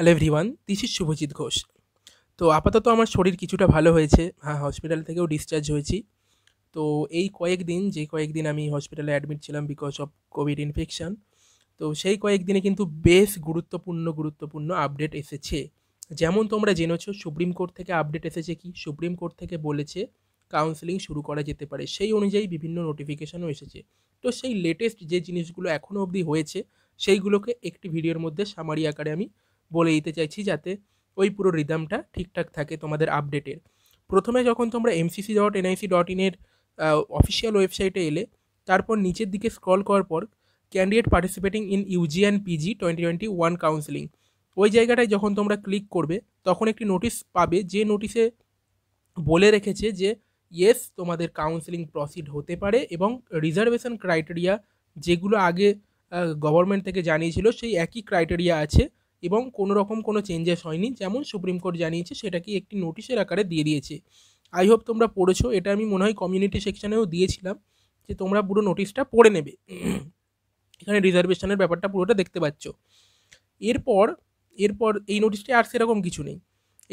hello everyone this is Shubhajit Ghosh তো আপাতত আমার শরীর কিছুটা ভালো হয়েছে হ্যাঁ হসপিটাল থেকেও ডিসচার্জ হয়েছি তো এই কয়েকদিন যে কয়েকদিন আমি হসপিটালে অ্যাডমিট ছিলাম বিকজ অফ কোভিড ইনফেকশান তো সেই কয়েকদিনে কিন্তু বেশ গুরুত্বপূর্ণ গুরুত্বপূর্ণ আপডেট এসেছে যেমন তোমরা জেনেছো সুপ্রিম কোর্ট থেকে আপডেট এসেছে কি সুপ্রিম কোর্ট থেকে বলেছে কাউন্সেলিং শুরু করা যেতে পারে সেই অনুযায়ী বিভিন্ন নোটিফিকেশানও এসেছে তো সেই লেটেস্ট যে জিনিসগুলো এখনও অবধি হয়েছে সেইগুলোকে একটি ভিডিওর মধ্যে সামারি আকারে আমি বলে দিতে চাইছি যাতে ওই পুরো রিদামটা ঠিকঠাক থাকে তোমাদের আপডেটের প্রথমে যখন তোমরা এমসিসি ডট এনআইসি ডট ইনের অফিসিয়াল ওয়েবসাইটে এলে তারপর নিচের দিকে স্ক্রল করার পর candidate participating in UG and PG twenty twenty one counselling ওই জায়গাটায় যখন তোমরা ক্লিক করবে তখন একটি নোটিশ পাবে যে নোটিশে বলে রেখেছে যে ইয়েস তোমাদের কাউন্সিলিং প্রসিড হতে পারে এবং রিজার্ভেশন ক্রাইটেরিয়া যেগুলো আগে গভর্নমেন্ট থেকে জানিয়েছিল সেই একই ক্রাইটেরিয়া আছে এবং কোনো রকম কোনো চেঞ্জেস হয়নি যেমন সুপ্রিম কোর্ট জানিয়েছে সেটাকে একটি নোটিশের আকারে দিয়ে দিয়েছে আই হোপ তোমরা পড়েছো এটা আমি মনে হয় কমিউনিটি সেকশানেও দিয়েছিলাম যে তোমরা পুরো নোটিশটা পড়ে নেবে এখানে রিজার্ভেশনের ব্যাপারটা পুরোটা দেখতে পাচ্ছ এরপর এরপর এই নোটিশটি আর সেরকম কিছু নেই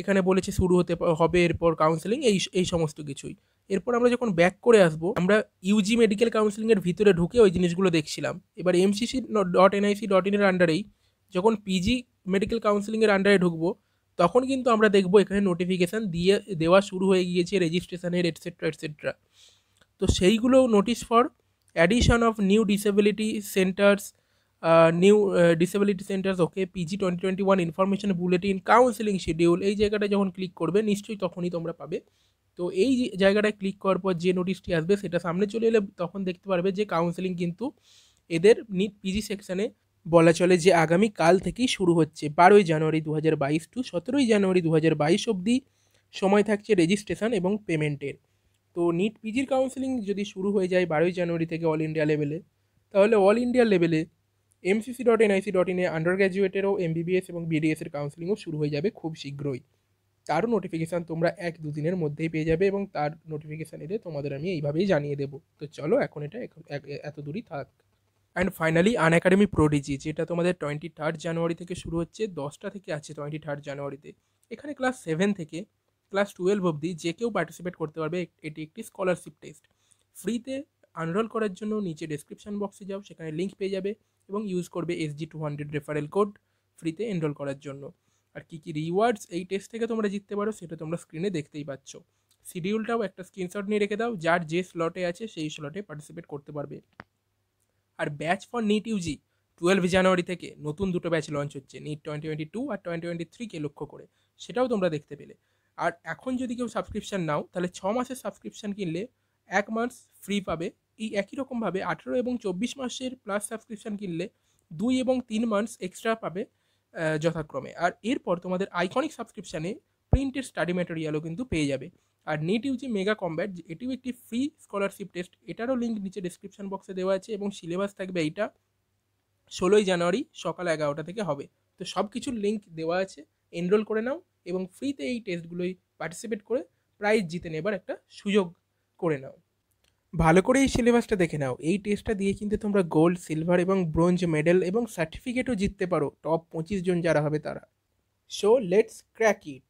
এখানে বলেছে শুরু হতে হবে এরপর কাউন্সেলিং এই এই সমস্ত কিছুই এরপর আমরা যখন ব্যাক করে আসব আমরা ইউজি মেডিকেল কাউন্সিলিংয়ের ভিতরে ঢুকে ওই জিনিসগুলো দেখছিলাম এবার এমসিসি ডট এনআইসি ডট ইনের আন্ডারেই যখন पीजी মেডিকেল কাউন্সিলিং এর andare ঢুকবো তখন কিন্তু আমরা দেখবো এখানে নোটিফিকেশন দিয়ে দেওয়া শুরু হয়ে গিয়েছে রেজিস্ট্রেশনের এটসেট্রা এটসেট্রা তো সেইগুলো notice for addition of new disability centres new disability centres okay PG 2021 information bulletin counselling schedule এই জায়গাটা যখন ক্লিক করবে নিশ্চয়ই তখনই তোমরা পাবে তো এই জায়গায় ক্লিক করার পর যে নোটিস টি আসবে সেটা সামনে চলে এলে তখন দেখতে পারবে যে কাউন্সিলিং কিন্তু এদের नीट पीजी সেকশনে বলা চলে যে আগামী কাল থেকেই শুরু হচ্ছে বারোই জানুয়ারি দু টু সতেরোই জানুয়ারি দু অবধি সময় থাকছে রেজিস্ট্রেশন এবং পেমেন্টের তো নিট পিজির কাউন্সিলিং যদি শুরু হয়ে যায় বারোই জানুয়ারি থেকে অল ইন্ডিয়া লেভেলে তাহলে অল ইন্ডিয়া লেভেলে এমসিসি ডট এনআইসি ডট ইনে আন্ডার গ্র্যাজুয়েটেরও এমবিবিএস এবং বিডিএসের কাউন্সিলিংও শুরু হয়ে যাবে খুব শীঘ্রই তারও নোটিফিকেশান তোমরা এক দুদিনের মধ্যেই পেয়ে যাবে এবং তার নোটিফিকেশান এলে তোমাদের আমি এইভাবেই জানিয়ে দেবো তো চলো এখন এটা এত দূরই থাক and finally Unacademy prodigy যেটা তোমাদের টোয়েন্টি থার্ড জানুয়ারি থেকে শুরু হচ্ছে দশটা থেকে আছে টোয়েন্টি থার্ড জানুয়ারিতে এখানে ক্লাস সেভেন থেকে ক্লাস টুয়েলভ অবধি যে কেউ পার্টিসিপেট করতে পারবে এটি একটি স্কলারশিপ টেস্ট ফ্রিতে আনরোল করার জন্য নিচে ডিসক্রিপশান বক্সে যাও সেখানে লিঙ্ক পেয়ে যাবে এবং ইউজ করবে SG two hundred referral code ফ্রিতে এনরোল করার জন্য আর কী কী রিওয়ার্ডস এই টেস্ট থেকে তোমরা জিততে পারো সেটা তোমরা স্ক্রিনে দেখতেই পাচ্ছ শিডিউলটাও একটা স্ক্রিনশট নিয়ে রেখে দাও যার যে স্লটে আছে সেই স্লটে পার্টিসিপেট করতে পারবে আর batch for NEET UG twelve জানুয়ারি থেকে নতুন দুটো ব্যাচ লঞ্চ হচ্ছে নিট টোয়েন্টি টোয়েন্টি টু আর টোয়েন্টি টোয়েন্টি থ্রিকে লক্ষ্য করে সেটাও তোমরা দেখতে পেলে আর এখন যদি কেউ সাবস্ক্রিপশান নাও তাহলে ছ মাসের সাবস্ক্রিপশান কিনলে এক মাস ফ্রি পাবে এই একই রকমভাবে আঠেরো এবং চব্বিশ মাসের প্লাস সাবস্ক্রিপশান কিনলে দুই এবং তিন মান্থস এক্সট্রা পাবে যথাক্রমে আর এরপর তোমাদের আইকনিক সাবস্ক্রিপশানে প্রিন্টেড স্টাডি ম্যাটেরিয়ালও কিন্তু পেয়ে যাবে আর নিট ইউজি মেগা কম্ব্যাট এটিও একটি ফ্রি স্কলারশিপ টেস্ট এটারও লিঙ্ক নিচে ডিসক্রিপশন বক্সে দেওয়া আছে এবং সিলেবাস থাকবে এইটা ষোলোই জানুয়ারি সকাল এগারোটা থেকে হবে তো সব কিছুর লিঙ্ক দেওয়া আছে এনরোল করে নাও এবং ফ্রিতে এই টেস্টগুলোই পার্টিসিপেট করে প্রাইজ জিতে নেবার একটা সুযোগ করে নাও ভালো করে এই সিলেবাসটা দেখে নাও এই টেস্টটা দিয়ে কিন্তু তোমরা গোল্ড সিলভার এবং ব্রোঞ্জ মেডেল এবং সার্টিফিকেটও জিততে পারো টপ পঁচিশ জন যারা হবে তারা সো লেটস ক্র্যাক ইট